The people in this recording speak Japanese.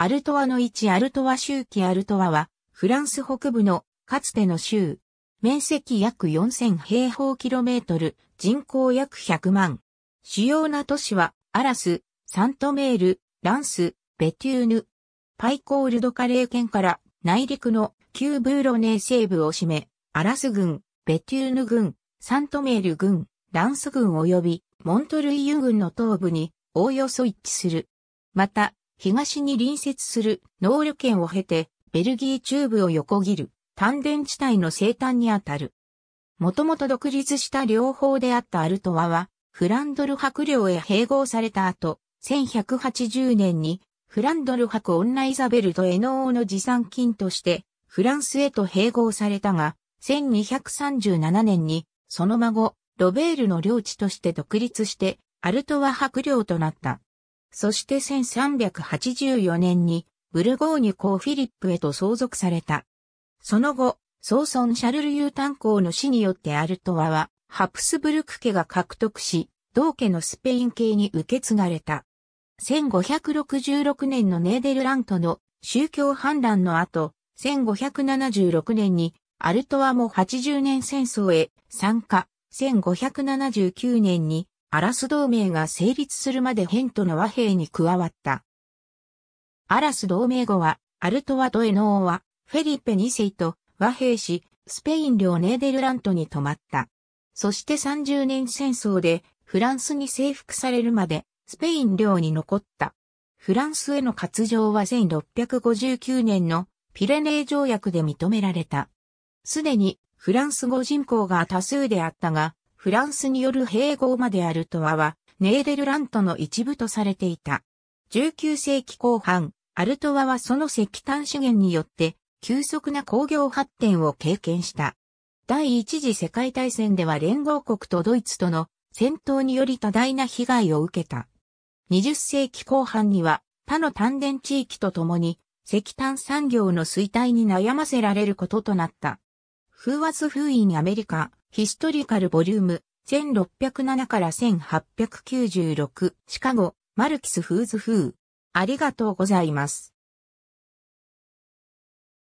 アルトワの位置アルトワ周期アルトワは、フランス北部のかつての州。面積約4000平方キロメートル、人口約100万。主要な都市は、アラス、サントメール、ランス、ベテューヌ。パイコールドカレー県から内陸の旧ブーロネー西部を占め、アラス郡、ベテューヌ郡、サントメール郡、ランス郡及びモントルイユ郡の東部におおよそ一致する。また、東に隣接する農旅圏を経て、ベルギー中部を横切る丹田地帯の西端にあたる。もともと独立した両方であったアルトワは、フランドル伯領へ併合された後、1180年にフランドルン女イザベルとエノーの持参金としてフランスへと併合されたが、1237年にその孫、ロベールの領地として独立して、アルトワ伯領となった。そして1384年にブルゴーニュ公フィリップへと相続された。その後、総孫シャルル・ユータン公の死によってアルトワは、ハプスブルク家が獲得し、同家のスペイン系に受け継がれた。1566年のネーデルラントの宗教反乱の後、1576年にアルトワも80年戦争へ参加、1579年にアラス同盟が成立するまでヘントの和平に加わった。アラス同盟後は、アルトワドエノーは、フェリペ2世と和平し、スペイン領ネーデルラントに泊まった。そして30年戦争でフランスに征服されるまでスペイン領に残った。フランスへの割譲は1659年のピレネー条約で認められた。すでにフランス語人口が多数であったが、フランスによる併合まであるとアは、ネーデルラントの一部とされていた。19世紀後半、アルトワはその石炭資源によって急速な工業発展を経験した。第一次世界大戦では連合国とドイツとの戦闘により多大な被害を受けた。20世紀後半には他の丹田地域とともに石炭産業の衰退に悩ませられることとなった。風圧封印アメリカ、ヒストリカルボリューム1607から1896シカゴマルキスフーズフー。ありがとうございます。